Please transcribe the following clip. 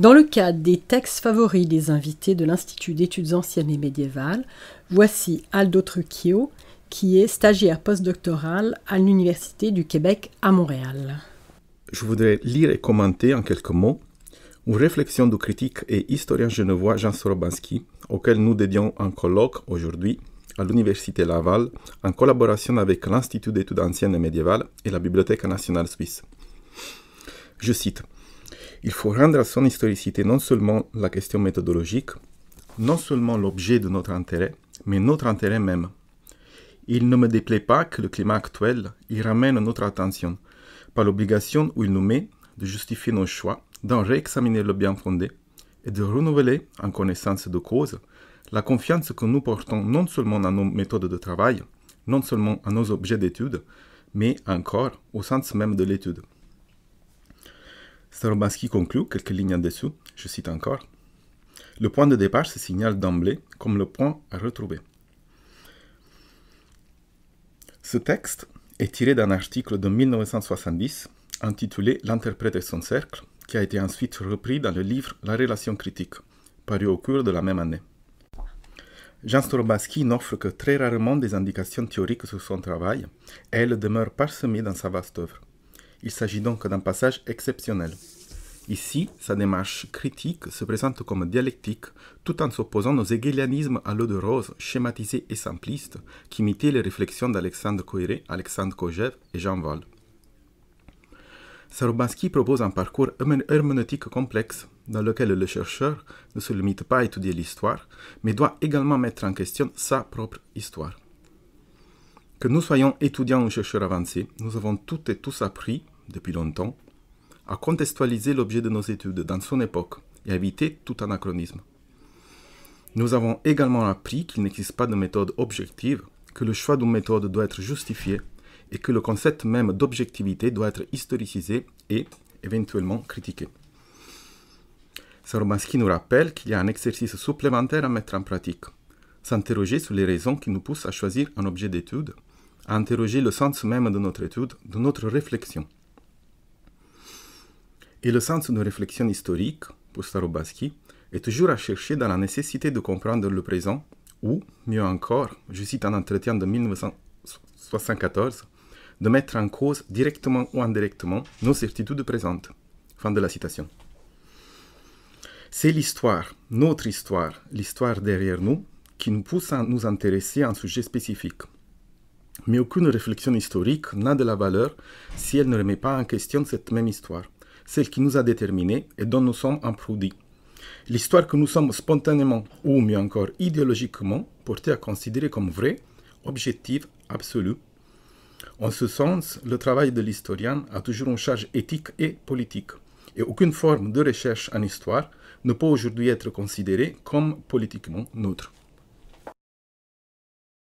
Dans le cadre des textes favoris des invités de l'Institut d'études anciennes et médiévales, voici Aldo Trucchio, qui est stagiaire postdoctoral à l'Université du Québec à Montréal. Je voudrais lire et commenter en quelques mots une réflexion du critique et historien genevois Jean Sorobanski, auquel nous dédions un colloque aujourd'hui à l'Université Laval en collaboration avec l'Institut d'études anciennes et médiévales et la Bibliothèque nationale suisse. Je cite il faut rendre à son historicité non seulement la question méthodologique, non seulement l'objet de notre intérêt, mais notre intérêt même. Il ne me déplaît pas que le climat actuel y ramène notre attention, par l'obligation où il nous met de justifier nos choix, d'en réexaminer le bien fondé et de renouveler, en connaissance de cause, la confiance que nous portons non seulement à nos méthodes de travail, non seulement à nos objets d'étude, mais encore au sens même de l'étude. Storobaski conclut quelques lignes en dessous, je cite encore Le point de départ se signale d'emblée comme le point à retrouver. Ce texte est tiré d'un article de 1970 intitulé L'interprète et son cercle, qui a été ensuite repris dans le livre La relation critique, paru au cours de la même année. Jean Storobaski n'offre que très rarement des indications théoriques sur son travail, et elle demeure parsemée dans sa vaste œuvre. Il s'agit donc d'un passage exceptionnel. Ici, sa démarche critique se présente comme dialectique, tout en s'opposant aux hegelianismes à l'eau de rose schématisés et simplistes qui imitaient les réflexions d'Alexandre Coiré, Alexandre Kojève et Jean Val. Sarobansky propose un parcours herméneutique complexe, dans lequel le chercheur ne se limite pas à étudier l'histoire, mais doit également mettre en question sa propre histoire. Que nous soyons étudiants ou chercheurs avancés, nous avons toutes et tous appris, depuis longtemps, à contextualiser l'objet de nos études dans son époque et à éviter tout anachronisme. Nous avons également appris qu'il n'existe pas de méthode objective, que le choix d'une méthode doit être justifié et que le concept même d'objectivité doit être historicisé et éventuellement critiqué. Saromaski nous rappelle qu'il y a un exercice supplémentaire à mettre en pratique, s'interroger sur les raisons qui nous poussent à choisir un objet d'étude à interroger le sens même de notre étude, de notre réflexion. Et le sens de réflexion historique, pour Starobaski, est toujours à chercher dans la nécessité de comprendre le présent, ou, mieux encore, je cite un entretien de 1974, de mettre en cause directement ou indirectement nos certitudes présentes. Fin de la citation. C'est l'histoire, notre histoire, l'histoire derrière nous, qui nous pousse à nous intéresser à un sujet spécifique, mais aucune réflexion historique n'a de la valeur si elle ne remet pas en question cette même histoire, celle qui nous a déterminés et dont nous sommes un L'histoire que nous sommes spontanément, ou mieux encore idéologiquement, portés à considérer comme vraie, objective, absolue. En ce sens, le travail de l'historien a toujours une charge éthique et politique, et aucune forme de recherche en histoire ne peut aujourd'hui être considérée comme politiquement neutre.